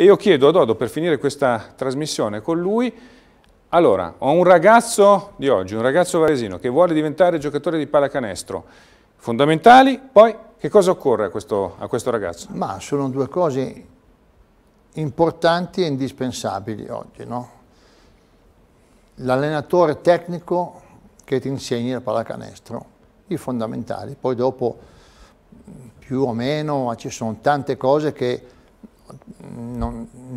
e io chiedo a Dodo per finire questa trasmissione con lui, allora, ho un ragazzo di oggi, un ragazzo varesino che vuole diventare giocatore di pallacanestro, fondamentali, poi che cosa occorre a questo, a questo ragazzo? Ma sono due cose importanti e indispensabili oggi, no? L'allenatore tecnico che ti insegni la pallacanestro, i fondamentali, poi dopo più o meno ma ci sono tante cose che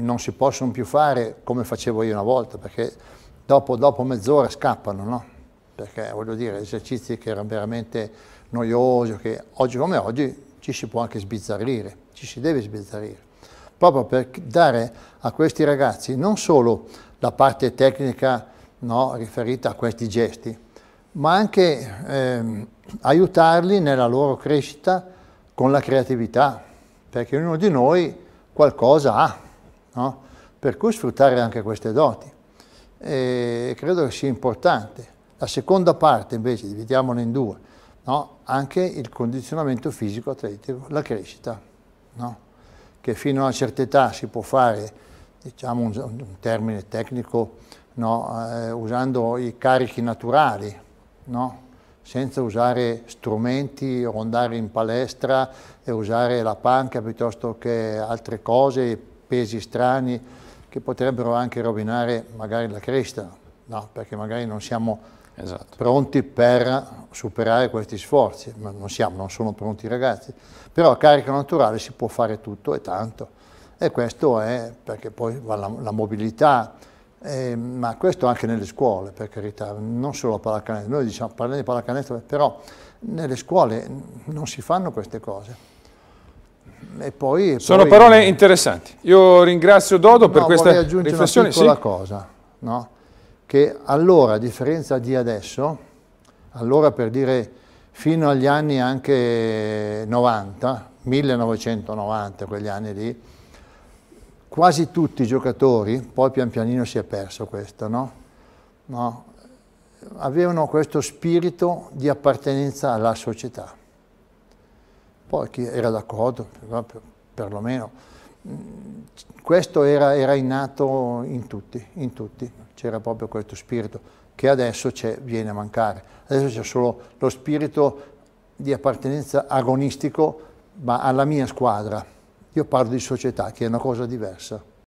non si possono più fare come facevo io una volta, perché dopo, dopo mezz'ora scappano, no? Perché voglio dire, esercizi che erano veramente noiosi, che oggi come oggi ci si può anche sbizzarrire, ci si deve sbizzarrire proprio per dare a questi ragazzi non solo la parte tecnica no, riferita a questi gesti, ma anche eh, aiutarli nella loro crescita con la creatività, perché ognuno di noi qualcosa ha, no? per cui sfruttare anche queste doti. E credo che sia importante. La seconda parte invece, dividiamola in due, no? anche il condizionamento fisico-atletico, la crescita, no? che fino a una certa età si può fare, diciamo un, un termine tecnico, eh, usando i carichi naturali, senza usare strumenti o andare in palestra e usare la panca piuttosto che altre cose pesi strani che potrebbero anche rovinare magari la crescita, no, perché magari non siamo esatto. pronti per superare questi sforzi, ma non siamo, non sono pronti i ragazzi, però a carica naturale si può fare tutto e tanto e questo è perché poi va la, la mobilità, eh, ma questo anche nelle scuole, per carità, non solo a pallacanestro. Noi diciamo, parliamo di pallacanestro, però nelle scuole non si fanno queste cose. E poi, e Sono poi... parole interessanti. Io ringrazio Dodo no, per questa riflessione. Vorrei aggiungere una piccola sì? cosa, no? che allora, a differenza di adesso, allora per dire fino agli anni anche 90, 1990, quegli anni lì, quasi tutti i giocatori, poi pian pianino si è perso questo, no? no? avevano questo spirito di appartenenza alla società poi chi era d'accordo, perlomeno. Mm, questo era, era innato in tutti, in tutti, c'era proprio questo spirito che adesso viene a mancare. Adesso c'è solo lo spirito di appartenenza agonistico, ma alla mia squadra. Io parlo di società, che è una cosa diversa.